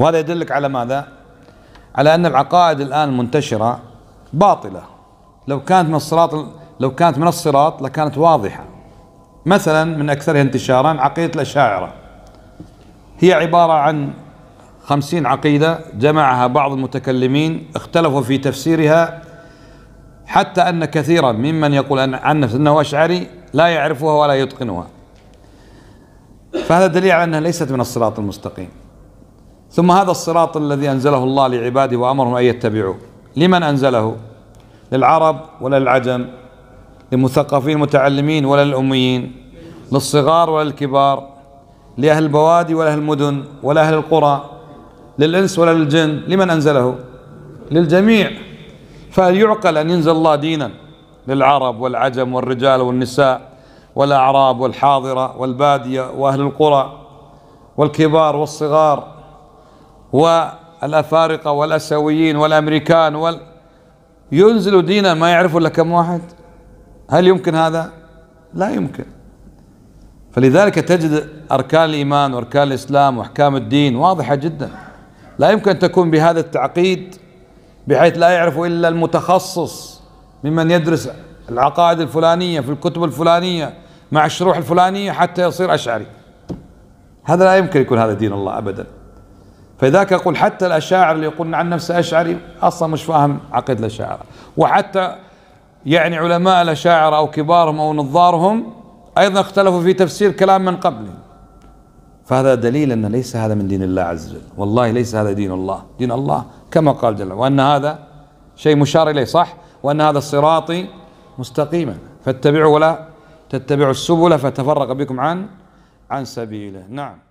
وهذا يدلك على ماذا على أن العقائد الآن المنتشرة باطلة لو كانت من الصراط لو كانت من الصراط لكانت واضحة مثلا من أكثرها انتشارا عقيدة الأشاعرة هي عبارة عن خمسين عقيدة جمعها بعض المتكلمين اختلفوا في تفسيرها حتى أن كثيرا ممن يقول عن نفسه أنه أشعري لا يعرفها ولا يتقنها فهذا دليل على أنها ليست من الصراط المستقيم ثم هذا الصراط الذي أنزله الله لعباده وأمرهم أن يتبعوه لمن أنزله للعرب ولا للعجم للمثقفين المتعلمين ولا للأميين للصغار ولا للكبار لأهل البوادي ولا أهل المدن ولا أهل القرى للإنس ولا للجن لمن أنزله للجميع فهل يعقل أن ينزل الله دينا للعرب والعجم والرجال والنساء والأعراب والحاضرة والبادية وأهل القرى والكبار والصغار والأفارقة والأسيويين والأمريكان وال ينزلوا دينا ما يعرفوا إلا كم واحد هل يمكن هذا؟ لا يمكن فلذلك تجد أركان الإيمان وأركان الإسلام وأحكام الدين واضحة جدا لا يمكن تكون بهذا التعقيد بحيث لا يعرف إلا المتخصص ممن يدرس العقائد الفلانية في الكتب الفلانية مع الشروح الفلانية حتى يصير أشعري هذا لا يمكن يكون هذا دين الله أبداً فذاك يقول حتى الأشاعر اللي يقولون عن نفسه أشعري أصلا مش فاهم عقيدة الأشاعرة وحتى يعني علماء الأشاعرة أو كبارهم أو نظارهم أيضا اختلفوا في تفسير كلام من قبلي فهذا دليل أن ليس هذا من دين الله عز وجل والله ليس هذا دين الله دين الله كما قال جل وأن هذا شيء مشار إليه صح وأن هذا صراطي مستقيما فاتبعوا ولا تتبعوا السبل فتفرق بكم عن عن سبيله نعم